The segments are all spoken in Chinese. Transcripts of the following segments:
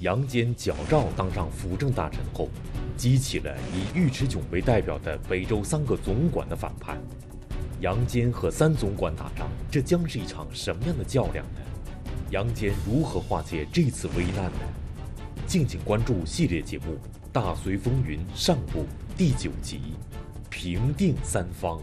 杨坚矫诏当上辅政大臣后，激起了以尉迟迥为代表的北周三个总管的反叛。杨坚和三总管打仗，这将是一场什么样的较量呢？杨坚如何化解这次危难呢？敬请关注系列节目《大隋风云》上部第九集《平定三方》。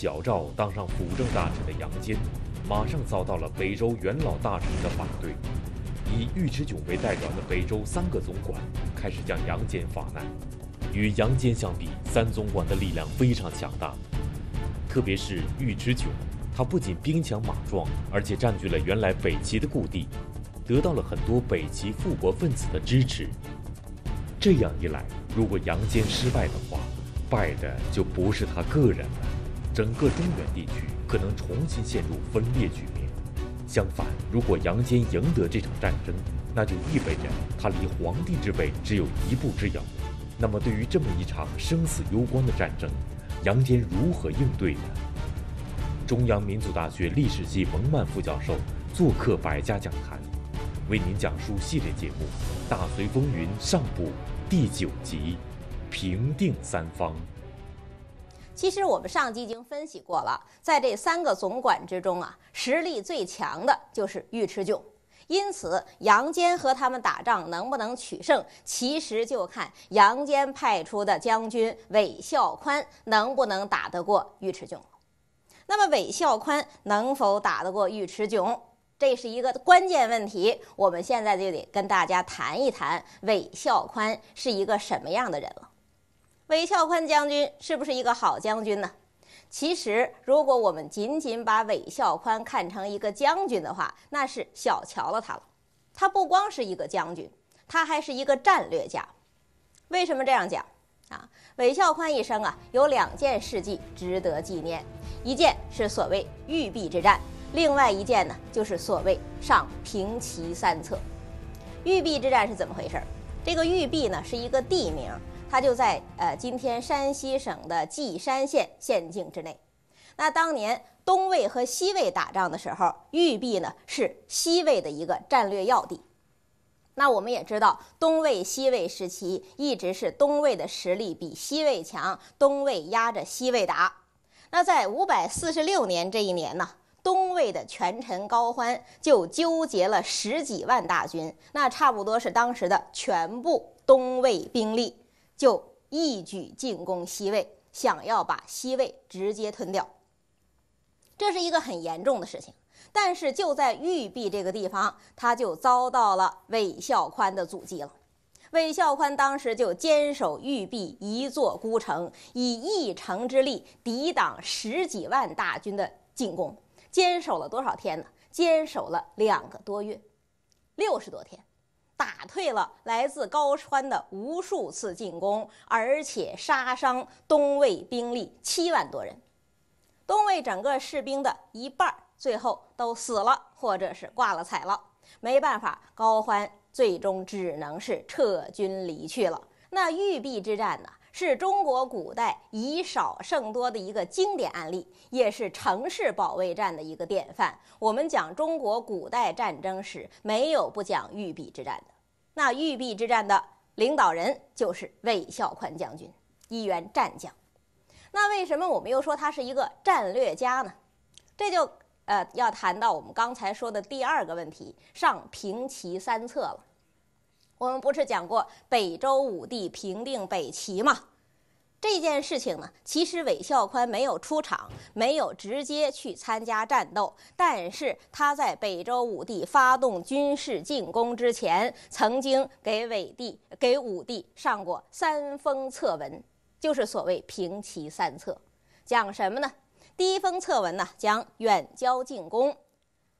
小赵当上辅政大臣的杨坚，马上遭到了北周元老大臣的反对。以尉迟迥为代表的北周三个总管开始向杨坚发难。与杨坚相比，三总管的力量非常强大。特别是尉迟迥，他不仅兵强马壮，而且占据了原来北齐的故地，得到了很多北齐复国分子的支持。这样一来，如果杨坚失败的话，败的就不是他个人了。整个中原地区可能重新陷入分裂局面。相反，如果杨坚赢得这场战争，那就意味着他离皇帝之位只有一步之遥。那么，对于这么一场生死攸关的战争，杨坚如何应对呢？中央民族大学历史系蒙曼副教授做客百家讲坛，为您讲述系列节目《大隋风云》上部第九集《平定三方》。其实我们上集已经分析过了，在这三个总管之中啊，实力最强的就是尉迟迥。因此，杨坚和他们打仗能不能取胜，其实就看杨坚派出的将军韦孝宽能不能打得过尉迟迥。那么，韦孝宽能否打得过尉迟迥，这是一个关键问题。我们现在就得跟大家谈一谈韦孝宽是一个什么样的人了。韦孝宽将军是不是一个好将军呢？其实，如果我们仅仅把韦孝宽看成一个将军的话，那是小瞧了他了。他不光是一个将军，他还是一个战略家。为什么这样讲？啊，韦孝宽一生啊有两件事迹值得纪念，一件是所谓玉璧之战，另外一件呢就是所谓上平齐三策。玉璧之战是怎么回事？这个玉璧呢是一个地名。他就在呃，今天山西省的稷山县县境之内。那当年东魏和西魏打仗的时候，玉璧呢是西魏的一个战略要地。那我们也知道，东魏西魏时期一直是东魏的实力比西魏强，东魏压着西魏打。那在五百四十六年这一年呢，东魏的权臣高欢就纠结了十几万大军，那差不多是当时的全部东魏兵力。就一举进攻西魏，想要把西魏直接吞掉，这是一个很严重的事情。但是就在玉璧这个地方，他就遭到了韦孝宽的阻击了。韦孝宽当时就坚守玉璧一座孤城，以一城之力抵挡十几万大军的进攻，坚守了多少天呢？坚守了两个多月，六十多天。打退了来自高欢的无数次进攻，而且杀伤东魏兵力七万多人，东魏整个士兵的一半最后都死了，或者是挂了彩了。没办法，高欢最终只能是撤军离去了。那玉璧之战呢？是中国古代以少胜多的一个经典案例，也是城市保卫战的一个典范。我们讲中国古代战争史，没有不讲玉璧之战的。那玉璧之战的领导人就是魏孝宽将军，一员战将。那为什么我们又说他是一个战略家呢？这就呃要谈到我们刚才说的第二个问题——上平齐三策了。我们不是讲过北周武帝平定北齐吗？这件事情呢，其实韦孝宽没有出场，没有直接去参加战斗，但是他在北周武帝发动军事进攻之前，曾经给韦帝、给武帝上过三封策文，就是所谓平齐三策。讲什么呢？第一封策文呢，讲远交近攻，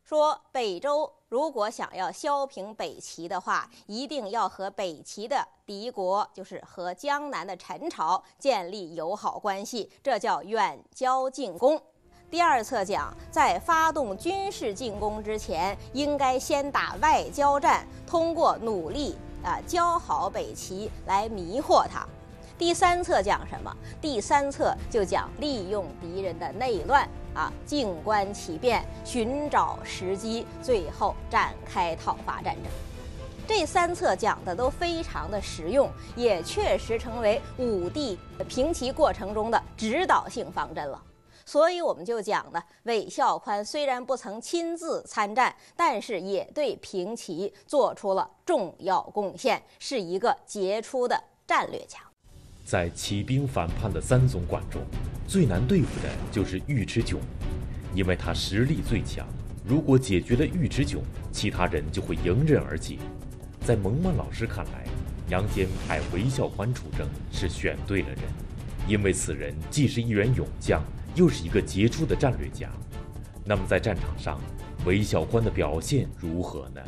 说北周。如果想要削平北齐的话，一定要和北齐的敌国，就是和江南的陈朝建立友好关系，这叫远交近攻。第二册讲，在发动军事进攻之前，应该先打外交战，通过努力啊交好北齐，来迷惑他。第三册讲什么？第三册就讲利用敌人的内乱啊，静观其变，寻找时机，最后展开讨伐战争。这三册讲的都非常的实用，也确实成为武帝平齐过程中的指导性方针了。所以我们就讲呢，韦孝宽虽然不曾亲自参战，但是也对平齐做出了重要贡献，是一个杰出的战略家。在起兵反叛的三总管中，最难对付的就是尉迟迥，因为他实力最强。如果解决了尉迟迥，其他人就会迎刃而解。在蒙曼老师看来，杨坚派韦孝宽出征是选对了人，因为此人既是一员勇将，又是一个杰出的战略家。那么在战场上，韦孝宽的表现如何呢？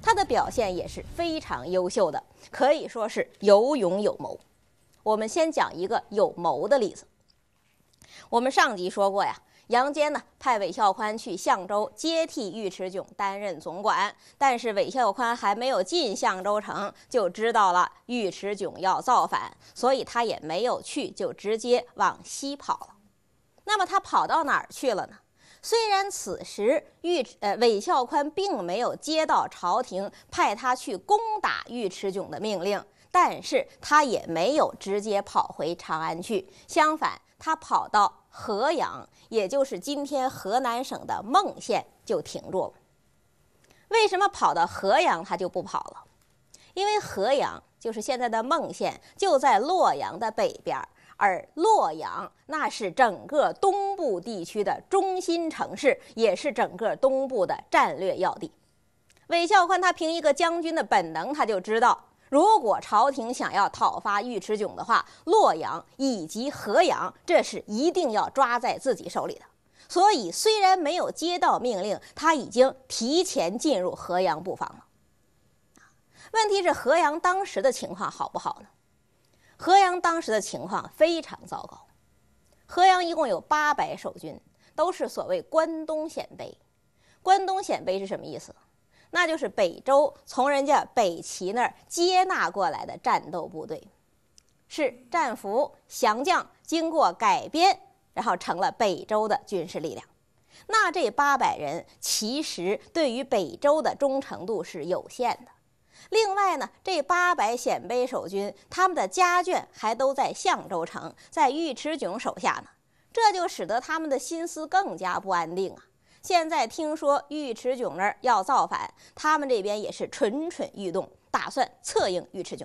他的表现也是非常优秀的，可以说是有勇有谋。我们先讲一个有谋的例子。我们上集说过呀，杨坚呢派韦孝宽去相州接替尉迟迥担任总管，但是韦孝宽还没有进相州城，就知道了尉迟迥要造反，所以他也没有去，就直接往西跑了。那么他跑到哪儿去了呢？虽然此时尉呃韦孝宽并没有接到朝廷派他去攻打尉迟迥的命令。但是他也没有直接跑回长安去，相反，他跑到河阳，也就是今天河南省的孟县，就停住了。为什么跑到河阳他就不跑了？因为河阳就是现在的孟县，就在洛阳的北边，而洛阳那是整个东部地区的中心城市，也是整个东部的战略要地。韦孝宽他凭一个将军的本能，他就知道。如果朝廷想要讨伐尉迟迥的话，洛阳以及河阳，这是一定要抓在自己手里的。所以，虽然没有接到命令，他已经提前进入河阳布防了。问题是，河阳当时的情况好不好呢？河阳当时的情况非常糟糕。河阳一共有八百守军，都是所谓关东鲜卑。关东鲜卑是什么意思？那就是北周从人家北齐那儿接纳过来的战斗部队，是战俘、降将经过改编，然后成了北周的军事力量。那这八百人其实对于北周的忠诚度是有限的。另外呢，这八百鲜卑守军他们的家眷还都在相州城，在尉迟迥手下呢，这就使得他们的心思更加不安定啊。现在听说尉迟迥那儿要造反，他们这边也是蠢蠢欲动，打算策应尉迟迥。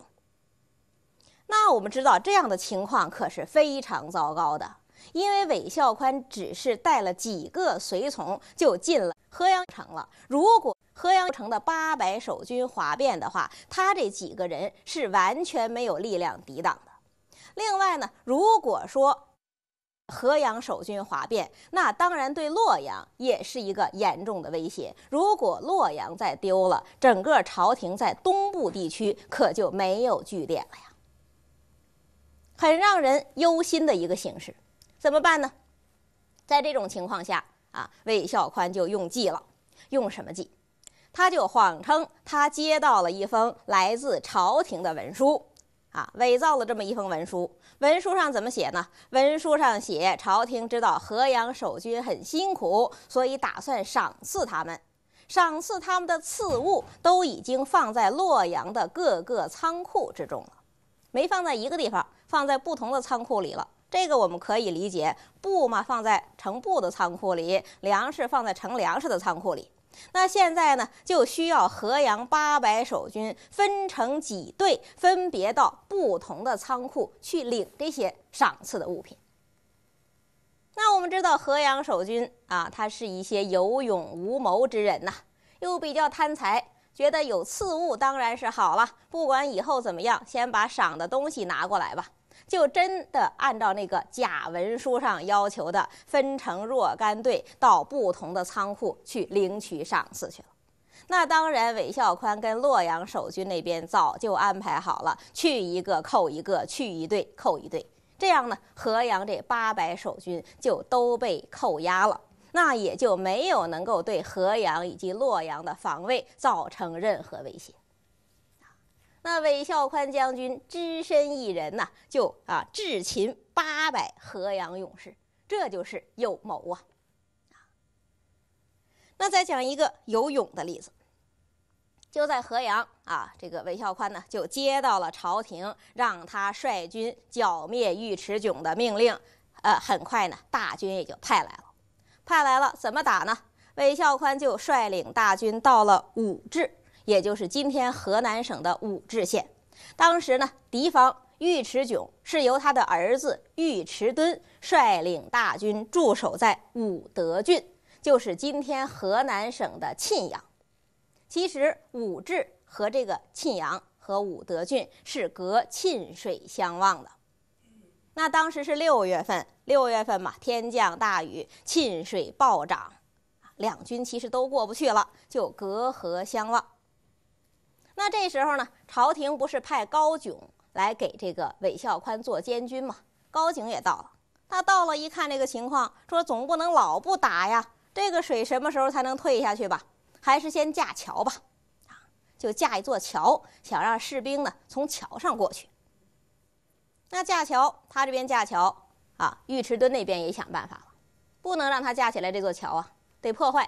那我们知道这样的情况可是非常糟糕的，因为韦孝宽只是带了几个随从就进了河阳城了。如果河阳城的八百守军哗变的话，他这几个人是完全没有力量抵挡的。另外呢，如果说河阳守军哗变，那当然对洛阳也是一个严重的威胁。如果洛阳再丢了，整个朝廷在东部地区可就没有据点了呀，很让人忧心的一个形势。怎么办呢？在这种情况下啊，魏孝宽就用计了。用什么计？他就谎称他接到了一封来自朝廷的文书。啊，伪造了这么一封文书。文书上怎么写呢？文书上写，朝廷知道河阳守军很辛苦，所以打算赏赐他们。赏赐他们的赐物都已经放在洛阳的各个仓库之中了，没放在一个地方，放在不同的仓库里了。这个我们可以理解，布嘛放在盛布的仓库里，粮食放在盛粮食的仓库里。那现在呢，就需要河阳八百守军分成几队，分别到不同的仓库去领这些赏赐的物品。那我们知道，河阳守军啊，他是一些有勇无谋之人呐，又比较贪财，觉得有赐物当然是好了，不管以后怎么样，先把赏的东西拿过来吧。就真的按照那个假文书上要求的，分成若干队到不同的仓库去领取赏赐去了。那当然，韦孝宽跟洛阳守军那边早就安排好了，去一个扣一个，去一队扣一队。这样呢，河阳这八百守军就都被扣押了，那也就没有能够对河阳以及洛阳的防卫造成任何威胁。那韦孝宽将军只身一人呐，就啊智擒八百河阳勇士，这就是有谋啊。那再讲一个有勇的例子，就在河阳啊，这个韦孝宽呢就接到了朝廷让他率军剿灭尉迟迥的命令，呃，很快呢大军也就派来了，派来了怎么打呢？韦孝宽就率领大军到了武陟。也就是今天河南省的武陟县，当时呢，敌方尉迟迥是由他的儿子尉迟惇率领大军驻守在武德郡，就是今天河南省的沁阳。其实武陟和这个沁阳和武德郡是隔沁水相望的。那当时是六月份，六月份嘛，天降大雨，沁水暴涨，两军其实都过不去了，就隔河相望。那这时候呢，朝廷不是派高炯来给这个韦孝宽做监军吗？高拱也到了，他到了一看这个情况，说总不能老不打呀，这个水什么时候才能退下去吧？还是先架桥吧，啊，就架一座桥，想让士兵呢从桥上过去。那架桥，他这边架桥，啊，尉迟敦那边也想办法了，不能让他架起来这座桥啊，得破坏，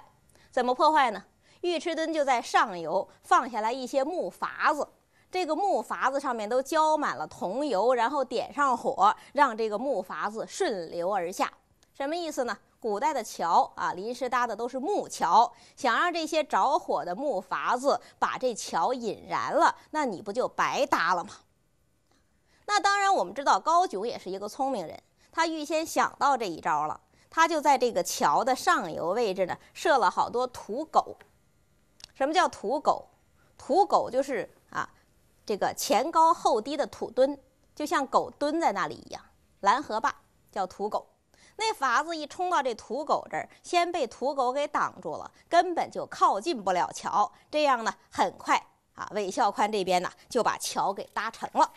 怎么破坏呢？尉迟敦就在上游放下来一些木筏子，这个木筏子上面都浇满了桐油，然后点上火，让这个木筏子顺流而下。什么意思呢？古代的桥啊，临时搭的都是木桥，想让这些着火的木筏子把这桥引燃了，那你不就白搭了吗？那当然，我们知道高炯也是一个聪明人，他预先想到这一招了，他就在这个桥的上游位置呢，设了好多土狗。什么叫土狗？土狗就是啊，这个前高后低的土墩，就像狗蹲在那里一样。拦河坝叫土狗，那筏子一冲到这土狗这儿，先被土狗给挡住了，根本就靠近不了桥。这样呢，很快啊，韦孝宽这边呢就把桥给搭成了。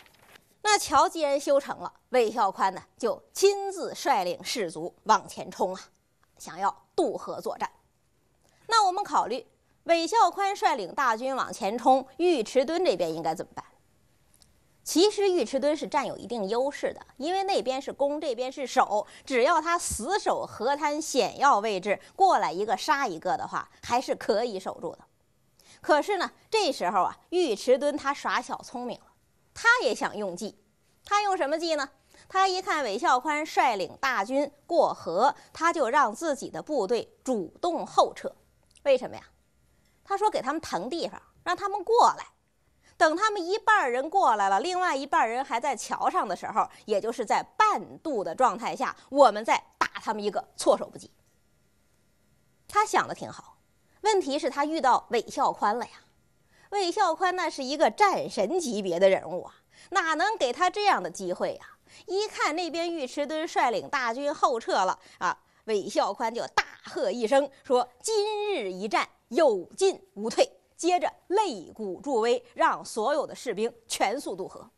那桥既然修成了，韦孝宽呢就亲自率领士卒往前冲啊，想要渡河作战。那我们考虑。韦孝宽率领大军往前冲，尉迟敦这边应该怎么办？其实尉迟敦是占有一定优势的，因为那边是攻，这边是守。只要他死守河滩险要位置，过来一个杀一个的话，还是可以守住的。可是呢，这时候啊，尉迟敦他耍小聪明了，他也想用计。他用什么计呢？他一看韦孝宽率领大军过河，他就让自己的部队主动后撤。为什么呀？他说：“给他们腾地方，让他们过来。等他们一半人过来了，另外一半人还在桥上的时候，也就是在半渡的状态下，我们再打他们一个措手不及。”他想的挺好，问题是，他遇到韦孝宽了呀。韦孝宽那是一个战神级别的人物啊，哪能给他这样的机会呀？一看那边尉迟敦率领大军后撤了啊，韦孝宽就大喝一声说：“今日一战！”有进无退，接着擂鼓助威，让所有的士兵全速渡河。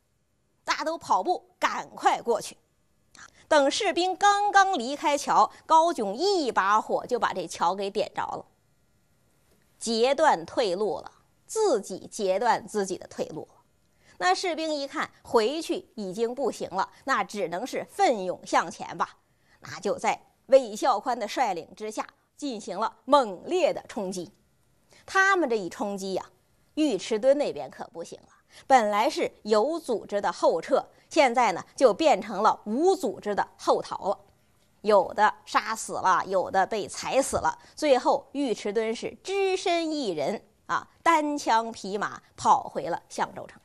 大家都跑步，赶快过去。等士兵刚刚离开桥，高炯一把火就把这桥给点着了，截断退路了，自己截断自己的退路。那士兵一看回去已经不行了，那只能是奋勇向前吧。那就在韦孝宽的率领之下，进行了猛烈的冲击。他们这一冲击呀，尉迟敦那边可不行了。本来是有组织的后撤，现在呢就变成了无组织的后逃了。有的杀死了，有的被踩死了。最后，尉迟敦是只身一人啊，单枪匹马跑回了相州城。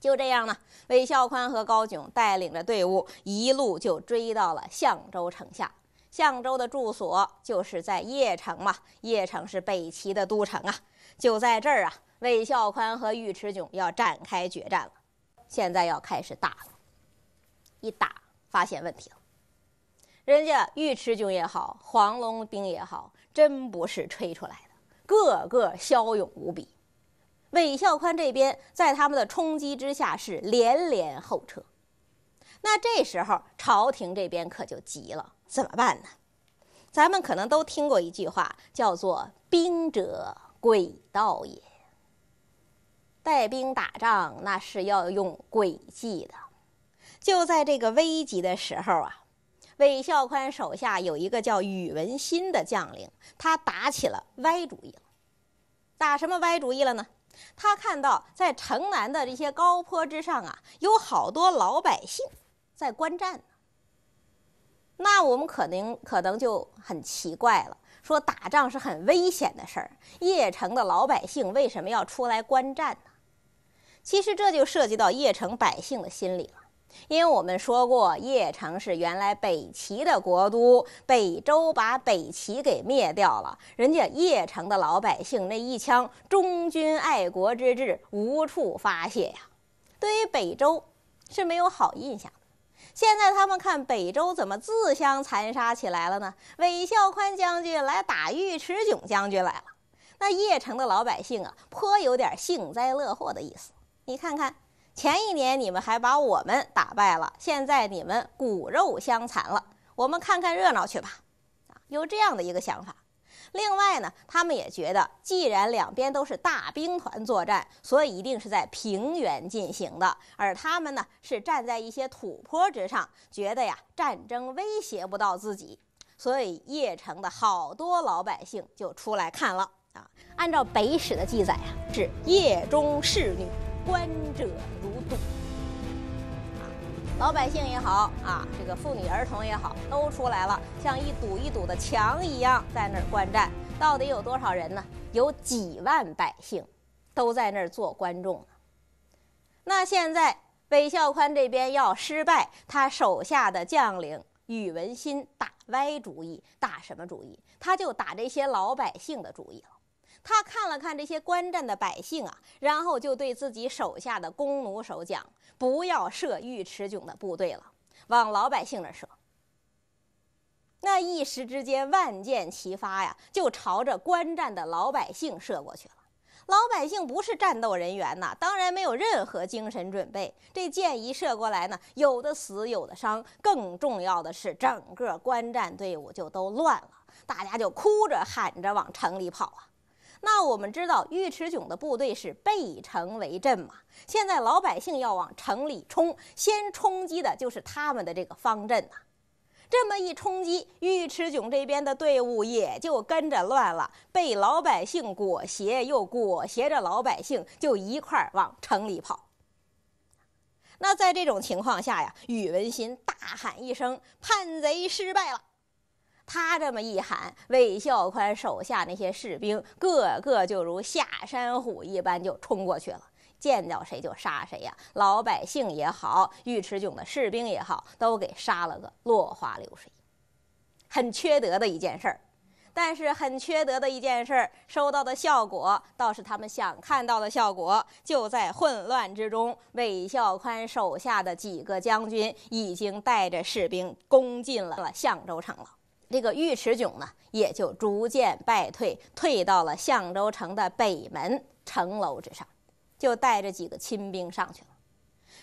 就这样呢，韦孝宽和高炯带领着队伍，一路就追到了相州城下。相州的住所就是在邺城嘛，邺城是北齐的都城啊，就在这儿啊。韦孝宽和尉迟迥要展开决战了，现在要开始打了，一打发现问题了，人家尉迟迥也好，黄龙兵也好，真不是吹出来的，个个骁勇无比。韦孝宽这边在他们的冲击之下是连连后撤，那这时候朝廷这边可就急了。怎么办呢？咱们可能都听过一句话，叫做“兵者诡道也”。带兵打仗那是要用诡计的。就在这个危急的时候啊，韦孝宽手下有一个叫宇文新的将领，他打起了歪主意了。打什么歪主意了呢？他看到在城南的这些高坡之上啊，有好多老百姓在观战呢。那我们可能可能就很奇怪了，说打仗是很危险的事儿，邺城的老百姓为什么要出来观战呢？其实这就涉及到邺城百姓的心理了，因为我们说过，邺城是原来北齐的国都，北周把北齐给灭掉了，人家邺城的老百姓那一腔忠君爱国之志无处发泄呀，对于北周是没有好印象的。现在他们看北周怎么自相残杀起来了呢？韦孝宽将军来打尉迟迥将军来了。那邺城的老百姓啊，颇有点幸灾乐祸的意思。你看看，前一年你们还把我们打败了，现在你们骨肉相残了，我们看看热闹去吧。有这样的一个想法。另外呢，他们也觉得，既然两边都是大兵团作战，所以一定是在平原进行的，而他们呢，是站在一些土坡之上，觉得呀，战争威胁不到自己，所以邺城的好多老百姓就出来看了啊。按照《北史》的记载呀，是夜中侍女观者如堵。老百姓也好啊，这个妇女儿童也好，都出来了，像一堵一堵的墙一样在那儿观战。到底有多少人呢？有几万百姓都在那儿做观众呢。那现在韦孝宽这边要失败，他手下的将领宇文新打歪主意，打什么主意？他就打这些老百姓的主意了。他看了看这些观战的百姓啊，然后就对自己手下的弓弩手讲：“不要射尉迟迥的部队了，往老百姓那射。”那一时之间，万箭齐发呀，就朝着观战的老百姓射过去了。老百姓不是战斗人员呐，当然没有任何精神准备。这箭一射过来呢，有的死，有的伤。更重要的是，整个观战队伍就都乱了，大家就哭着喊着往城里跑啊。那我们知道，尉迟迥的部队是背城为阵嘛。现在老百姓要往城里冲，先冲击的就是他们的这个方阵呐。这么一冲击，尉迟迥这边的队伍也就跟着乱了，被老百姓裹挟，又裹挟着老百姓就一块儿往城里跑。那在这种情况下呀，宇文新大喊一声：“叛贼失败了！”他这么一喊，魏孝宽手下那些士兵个个就如下山虎一般，就冲过去了，见到谁就杀谁呀！老百姓也好，尉迟迥的士兵也好，都给杀了个落花流水。很缺德的一件事儿，但是很缺德的一件事儿，收到的效果倒是他们想看到的效果。就在混乱之中，韦孝宽手下的几个将军已经带着士兵攻进了象州城了。这个尉迟迥呢，也就逐渐败退，退到了相州城的北门城楼之上，就带着几个亲兵上去了。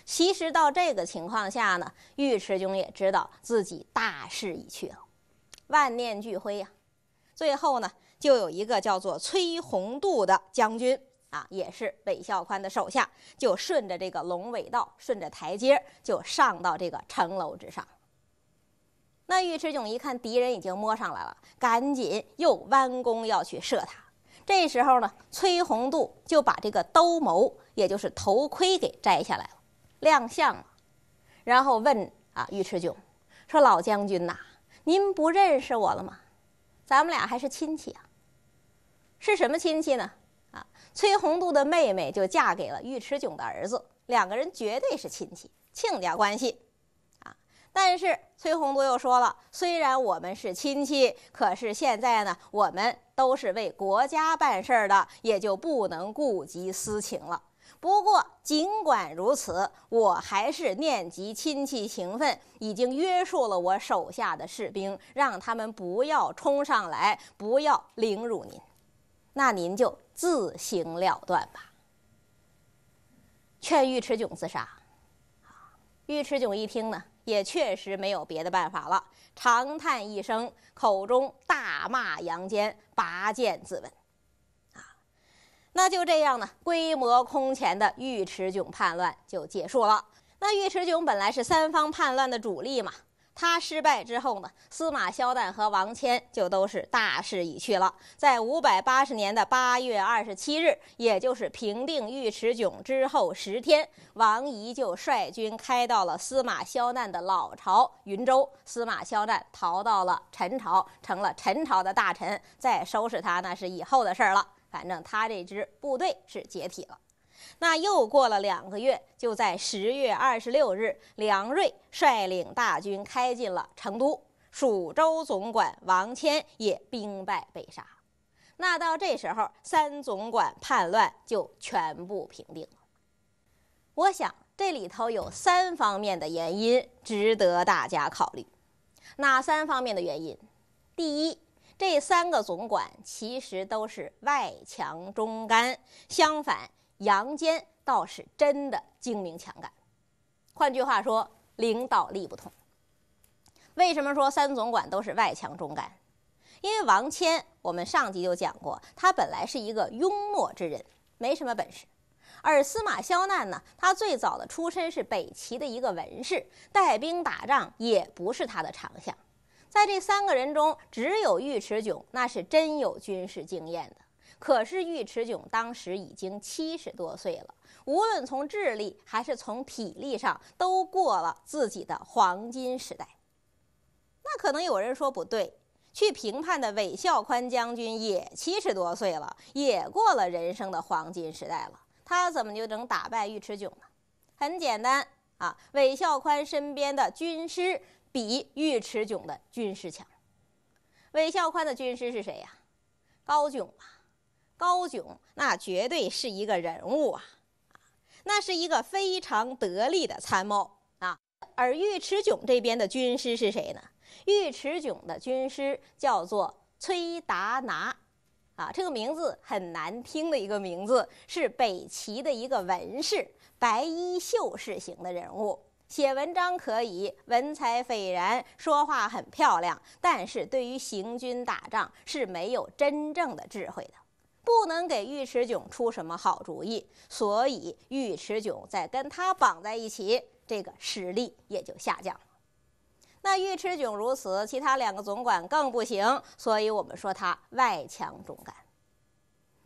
其实到这个情况下呢，尉迟迥也知道自己大势已去了，万念俱灰啊。最后呢，就有一个叫做崔洪度的将军啊，也是韦孝宽的手下，就顺着这个龙尾道，顺着台阶就上到这个城楼之上。那尉迟迥一看敌人已经摸上来了，赶紧又弯弓要去射他。这时候呢，崔洪度就把这个兜鍪，也就是头盔给摘下来了，亮相了，然后问啊，尉迟迥说：“老将军呐，您不认识我了吗？咱们俩还是亲戚啊，是什么亲戚呢？啊，崔洪度的妹妹就嫁给了尉迟迥的儿子，两个人绝对是亲戚，亲家关系。”但是崔洪都又说了，虽然我们是亲戚，可是现在呢，我们都是为国家办事儿的，也就不能顾及私情了。不过尽管如此，我还是念及亲戚情分，已经约束了我手下的士兵，让他们不要冲上来，不要凌辱您。那您就自行了断吧。劝尉迟迥自杀。尉迟迥一听呢。也确实没有别的办法了，长叹一声，口中大骂杨坚，拔剑自刎，啊，那就这样呢？规模空前的尉迟迥叛乱就结束了。那尉迟迥本来是三方叛乱的主力嘛。他失败之后呢，司马萧旦和王谦就都是大势已去了。在五百八十年的八月二十七日，也就是平定尉迟迥之后十天，王仪就率军开到了司马萧难的老巢云州，司马萧旦逃到了陈朝，成了陈朝的大臣。再收拾他，那是以后的事儿了。反正他这支部队是解体了。那又过了两个月，就在十月二十六日，梁瑞率领大军开进了成都，蜀州总管王谦也兵败被杀。那到这时候，三总管叛乱就全部平定了。我想这里头有三方面的原因值得大家考虑，哪三方面的原因？第一，这三个总管其实都是外强中干，相反。杨坚倒是真的精明强干，换句话说，领导力不同。为什么说三总管都是外强中干？因为王谦，我们上集就讲过，他本来是一个庸懦之人，没什么本事；而司马萧难呢，他最早的出身是北齐的一个文士，带兵打仗也不是他的长项。在这三个人中，只有尉迟迥，那是真有军事经验的。可是尉迟迥当时已经七十多岁了，无论从智力还是从体力上，都过了自己的黄金时代。那可能有人说不对，去评判的韦孝宽将军也七十多岁了，也过了人生的黄金时代了，他怎么就能打败尉迟迥呢？很简单啊，韦孝宽身边的军师比尉迟迥的军师强。韦孝宽的军师是谁呀？高颎啊。高炯那绝对是一个人物啊，那是一个非常得力的参谋啊。而尉迟迥这边的军师是谁呢？尉迟迥的军师叫做崔达拿，啊，这个名字很难听的一个名字，是北齐的一个文士，白衣秀士型的人物，写文章可以，文采斐然，说话很漂亮，但是对于行军打仗是没有真正的智慧的。不能给尉迟迥出什么好主意，所以尉迟迥再跟他绑在一起，这个实力也就下降了。那尉迟迥如此，其他两个总管更不行，所以我们说他外强中干。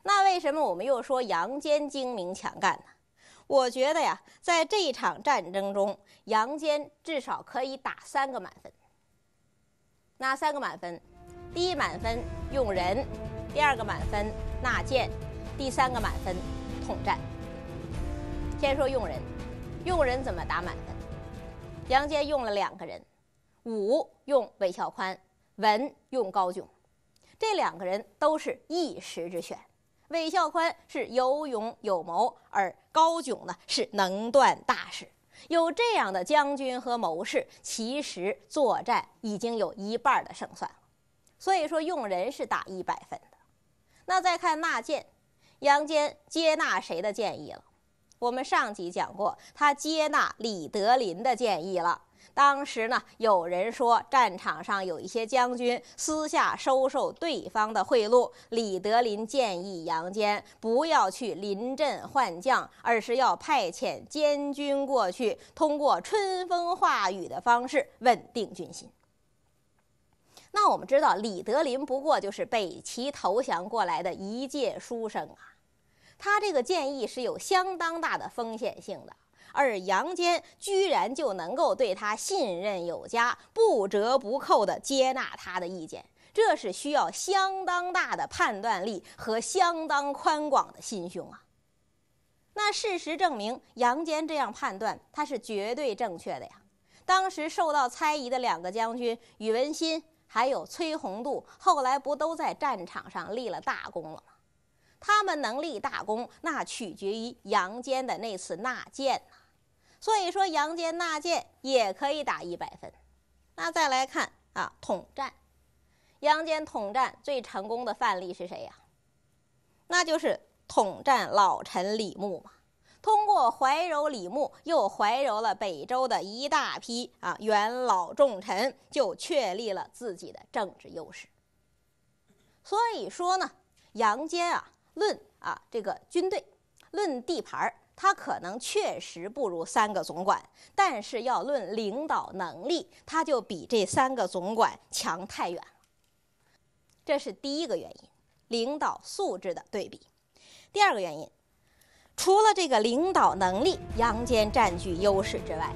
那为什么我们又说杨坚精明强干呢？我觉得呀，在这一场战争中，杨坚至少可以打三个满分。哪三个满分？第一满分用人。第二个满分纳谏，第三个满分统战。先说用人，用人怎么打满分？杨坚用了两个人，武用韦孝宽，文用高炯，这两个人都是一时之选。韦孝宽是有勇有谋，而高炯呢是能断大事。有这样的将军和谋士，其实作战已经有一半的胜算了。所以说用人是打一百分的。那再看纳谏，杨坚接纳谁的建议了？我们上集讲过，他接纳李德林的建议了。当时呢，有人说战场上有一些将军私下收受对方的贿赂，李德林建议杨坚不要去临阵换将，而是要派遣监军过去，通过春风化雨的方式稳定军心。那我们知道，李德林不过就是北齐投降过来的一介书生啊，他这个建议是有相当大的风险性的，而杨坚居然就能够对他信任有加，不折不扣的接纳他的意见，这是需要相当大的判断力和相当宽广的心胸啊。那事实证明，杨坚这样判断他是绝对正确的呀。当时受到猜疑的两个将军宇文新。还有崔洪度，后来不都在战场上立了大功了吗？他们能立大功，那取决于杨坚的那次纳谏呐。所以说，杨坚纳谏也可以打一百分。那再来看啊，统战，杨坚统战最成功的范例是谁呀？那就是统战老臣李牧嘛。通过怀柔李牧，又怀柔了北周的一大批啊元老重臣，就确立了自己的政治优势。所以说呢，杨坚啊，论啊这个军队，论地盘儿，他可能确实不如三个总管，但是要论领导能力，他就比这三个总管强太远了。这是第一个原因，领导素质的对比。第二个原因。除了这个领导能力杨坚占据优势之外，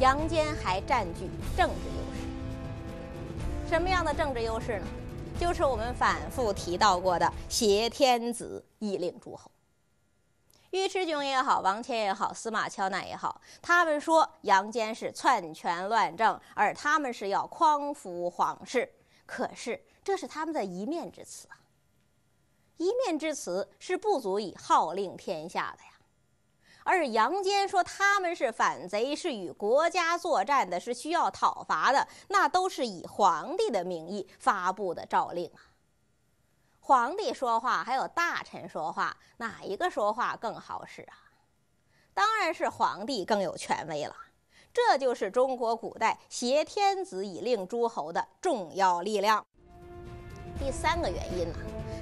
杨坚还占据政治优势。什么样的政治优势呢？就是我们反复提到过的“挟天子以令诸侯”。尉迟迥也好，王谦也好，司马昭那也好，他们说杨坚是篡权乱政，而他们是要匡扶皇室。可是这是他们的一面之词啊。一面之词是不足以号令天下的呀，而杨坚说他们是反贼，是与国家作战的，是需要讨伐的，那都是以皇帝的名义发布的诏令啊。皇帝说话，还有大臣说话，哪一个说话更好使啊？当然是皇帝更有权威了。这就是中国古代挟天子以令诸侯的重要力量。第三个原因呢？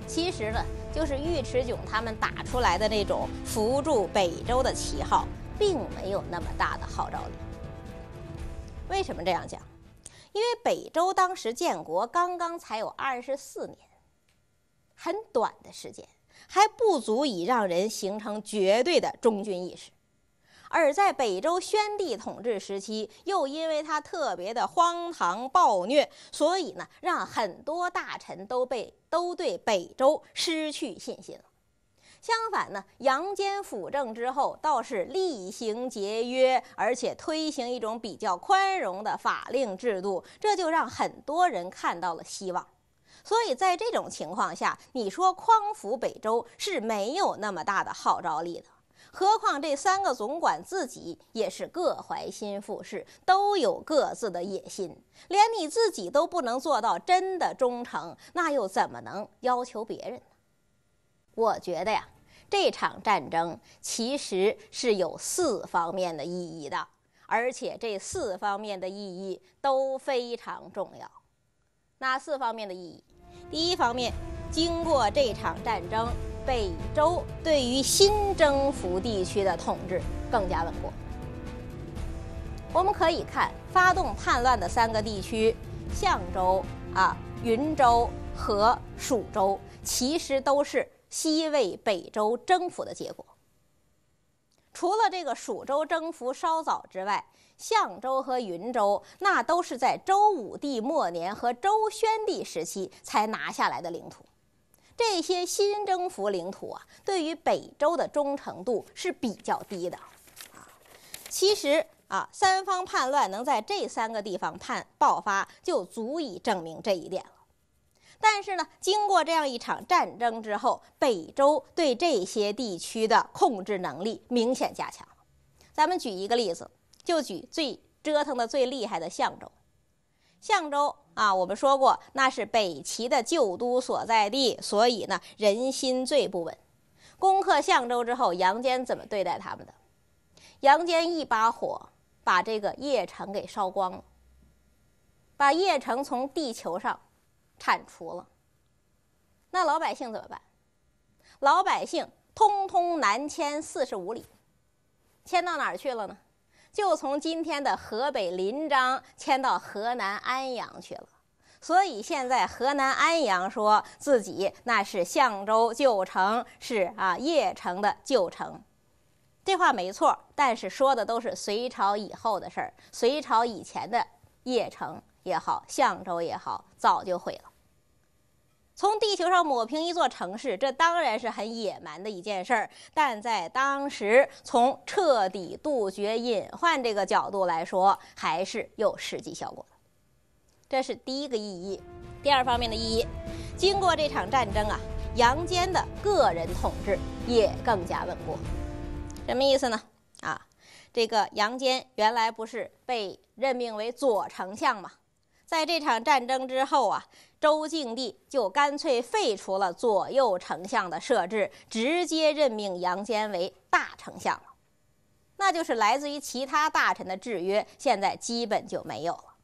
其实呢，就是尉迟迥他们打出来的那种扶助北周的旗号，并没有那么大的号召力。为什么这样讲？因为北周当时建国刚刚才有二十四年，很短的时间，还不足以让人形成绝对的忠君意识。而在北周宣帝统治时期，又因为他特别的荒唐暴虐，所以呢，让很多大臣都被都对北周失去信心了。相反呢，杨坚辅政之后，倒是厉行节约，而且推行一种比较宽容的法令制度，这就让很多人看到了希望。所以在这种情况下，你说匡扶北周是没有那么大的号召力的。何况这三个总管自己也是各怀心腹事，都有各自的野心，连你自己都不能做到真的忠诚，那又怎么能要求别人呢？我觉得呀，这场战争其实是有四方面的意义的，而且这四方面的意义都非常重要。哪四方面的意义？第一方面，经过这场战争。北周对于新征服地区的统治更加稳固。我们可以看，发动叛乱的三个地区，象州、啊云州和蜀州，其实都是西魏北周征服的结果。除了这个蜀州征服稍早之外，象州和云州那都是在周武帝末年和周宣帝时期才拿下来的领土。这些新征服领土啊，对于北周的忠诚度是比较低的啊。其实啊，三方叛乱能在这三个地方叛爆发，就足以证明这一点了。但是呢，经过这样一场战争之后，北周对这些地区的控制能力明显加强了。咱们举一个例子，就举最折腾的最厉害的相州。相州。啊，我们说过那是北齐的旧都所在地，所以呢人心最不稳。攻克相州之后，杨坚怎么对待他们的？杨坚一把火把这个邺城给烧光了，把邺城从地球上铲除了。那老百姓怎么办？老百姓通通南迁四十五里，迁到哪儿去了呢？就从今天的河北临漳迁到河南安阳去了，所以现在河南安阳说自己那是相州旧城，是啊邺城的旧城，这话没错。但是说的都是隋朝以后的事儿，隋朝以前的邺城也好，相州也好，早就毁了。从地球上抹平一座城市，这当然是很野蛮的一件事儿，但在当时从彻底杜绝隐患这个角度来说，还是有实际效果的。这是第一个意义。第二方面的意义，经过这场战争啊，杨坚的个人统治也更加稳固。什么意思呢？啊，这个杨坚原来不是被任命为左丞相吗？在这场战争之后啊。周敬帝就干脆废除了左右丞相的设置，直接任命杨坚为大丞相了。那就是来自于其他大臣的制约，现在基本就没有了。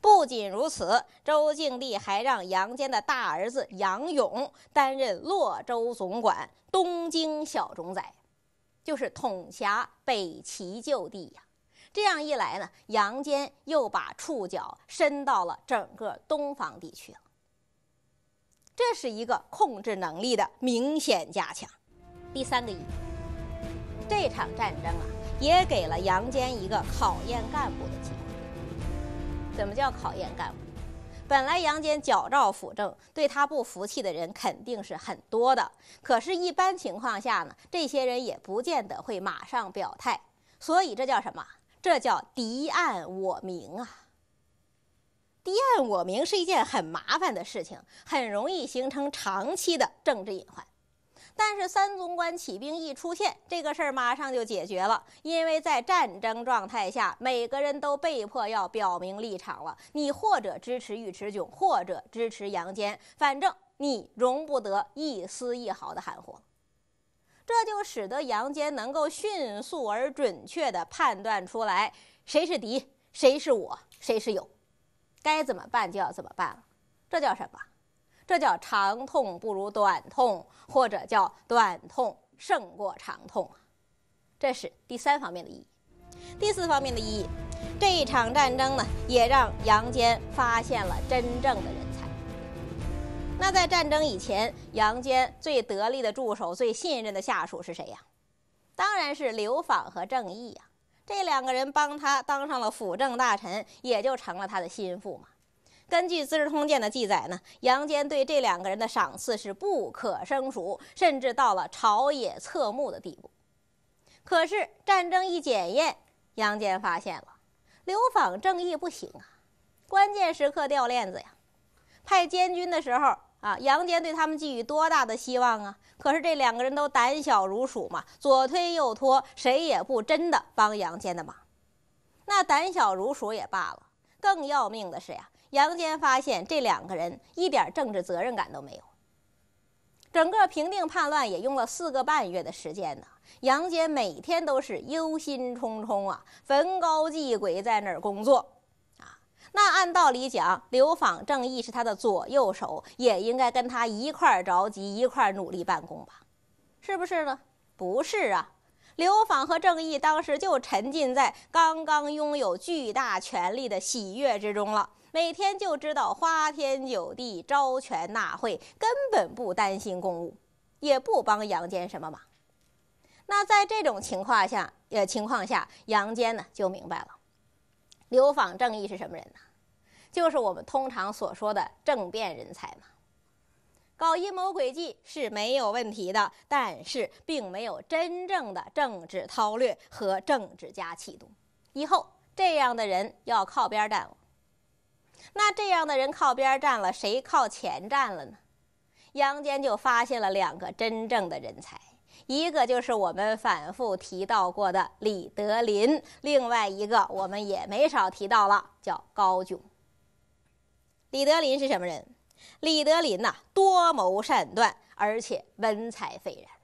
不仅如此，周敬帝还让杨坚的大儿子杨勇担任洛州总管、东京小冢宰，就是统辖北齐旧地呀。这样一来呢，杨坚又把触角伸到了整个东方地区了。这是一个控制能力的明显加强。第三个，一这场战争啊，也给了杨坚一个考验干部的机会。怎么叫考验干部？本来杨坚矫诏辅政，对他不服气的人肯定是很多的。可是，一般情况下呢，这些人也不见得会马上表态。所以，这叫什么？这叫敌暗我明啊！敌暗我明是一件很麻烦的事情，很容易形成长期的政治隐患。但是三宗关起兵一出现，这个事儿马上就解决了，因为在战争状态下，每个人都被迫要表明立场了。你或者支持尉迟迥，或者支持杨坚，反正你容不得一丝一毫的含糊。这就使得杨坚能够迅速而准确地判断出来谁是敌，谁是我，谁是友。该怎么办就要怎么办了，这叫什么？这叫长痛不如短痛，或者叫短痛胜过长痛。这是第三方面的意义。第四方面的意义，这一场战争呢，也让杨坚发现了真正的人才。那在战争以前，杨坚最得力的助手、最信任的下属是谁呀？当然是刘访和郑译呀。这两个人帮他当上了辅政大臣，也就成了他的心腹嘛。根据《资治通鉴》的记载呢，杨坚对这两个人的赏赐是不可胜数，甚至到了朝野侧目的地步。可是战争一检验，杨坚发现了刘访正义不行啊，关键时刻掉链子呀。派监军的时候。啊，杨坚对他们寄予多大的希望啊！可是这两个人都胆小如鼠嘛，左推右拖，谁也不真的帮杨坚的忙。那胆小如鼠也罢了，更要命的是呀，杨坚发现这两个人一点政治责任感都没有。整个平定叛乱也用了四个半月的时间呢，杨坚每天都是忧心忡忡啊，焚高继鬼在那儿工作？那按道理讲，刘访郑义是他的左右手，也应该跟他一块儿着急，一块儿努力办公吧，是不是呢？不是啊，刘访和郑义当时就沉浸在刚刚拥有巨大权力的喜悦之中了，每天就知道花天酒地、招权纳贿，根本不担心公务，也不帮杨坚什么忙。那在这种情况下，呃情况下，杨坚呢就明白了。刘访正义是什么人呢？就是我们通常所说的政变人才嘛，搞阴谋诡计是没有问题的，但是并没有真正的政治韬略和政治家气度。以后这样的人要靠边站。那这样的人靠边站了，谁靠前站了呢？杨坚就发现了两个真正的人才。一个就是我们反复提到过的李德林，另外一个我们也没少提到了，叫高炯。李德林是什么人？李德林呐，多谋善断，而且文采斐然。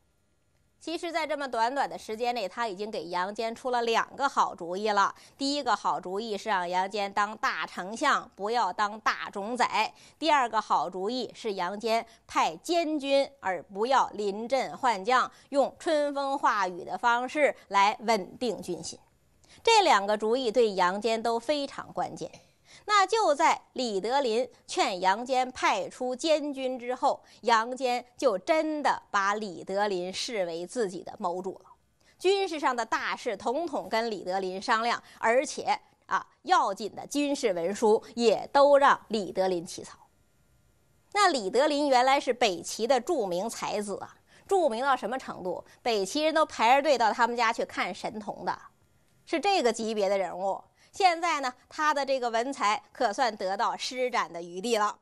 其实，在这么短短的时间内，他已经给杨坚出了两个好主意了。第一个好主意是让杨坚当大丞相，不要当大冢宰；第二个好主意是杨坚派监军，而不要临阵换将，用春风化雨的方式来稳定军心。这两个主意对杨坚都非常关键。那就在李德林劝杨坚派出监军之后，杨坚就真的把李德林视为自己的谋主了。军事上的大事统统跟李德林商量，而且啊，要紧的军事文书也都让李德林起草。那李德林原来是北齐的著名才子啊，著名到什么程度？北齐人都排着队到他们家去看神童的，是这个级别的人物。现在呢，他的这个文才可算得到施展的余地了，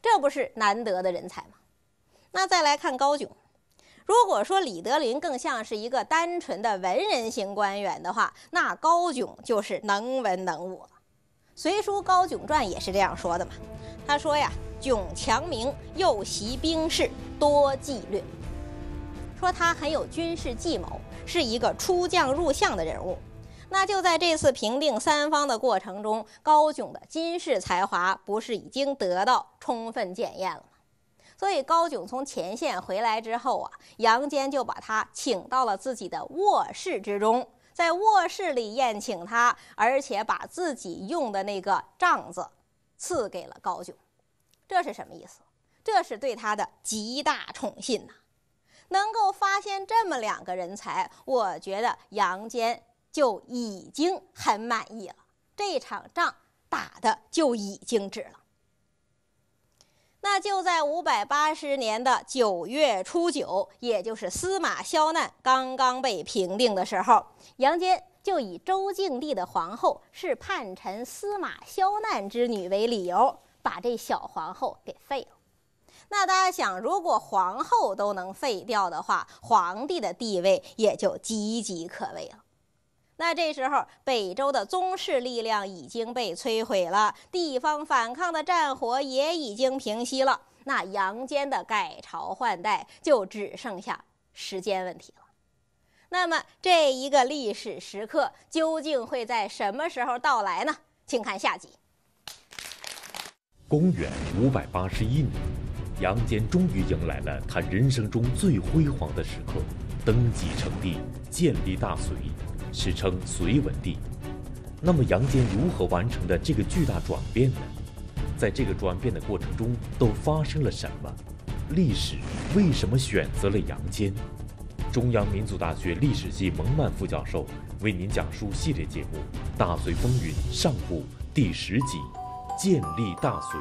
这不是难得的人才吗？那再来看高炯，如果说李德林更像是一个单纯的文人型官员的话，那高炯就是能文能武，《隋书高炯传》也是这样说的嘛。他说呀，炯强明，又习兵事，多计略，说他很有军事计谋，是一个出将入相的人物。那就在这次平定三方的过程中，高炯的军事才华不是已经得到充分检验了吗？所以高炯从前线回来之后啊，杨坚就把他请到了自己的卧室之中，在卧室里宴请他，而且把自己用的那个帐子赐给了高炯，这是什么意思？这是对他的极大宠信呐！能够发现这么两个人才，我觉得杨坚。就已经很满意了，这场仗打的就已经止了。那就在五百八十年的九月初九，也就是司马萧难刚刚被平定的时候，杨坚就以周敬帝的皇后是叛臣司马萧难之女为理由，把这小皇后给废了。那大家想，如果皇后都能废掉的话，皇帝的地位也就岌岌可危了。那这时候，北周的宗室力量已经被摧毁了，地方反抗的战火也已经平息了。那杨坚的改朝换代就只剩下时间问题了。那么，这一个历史时刻究竟会在什么时候到来呢？请看下集。公元五百八十一年，杨坚终于迎来了他人生中最辉煌的时刻，登基称帝，建立大隋。史称隋文帝。那么杨坚如何完成的这个巨大转变呢？在这个转变的过程中都发生了什么？历史为什么选择了杨坚？中央民族大学历史系蒙曼副教授为您讲述系列节目《大隋风云》上部第十集：建立大隋。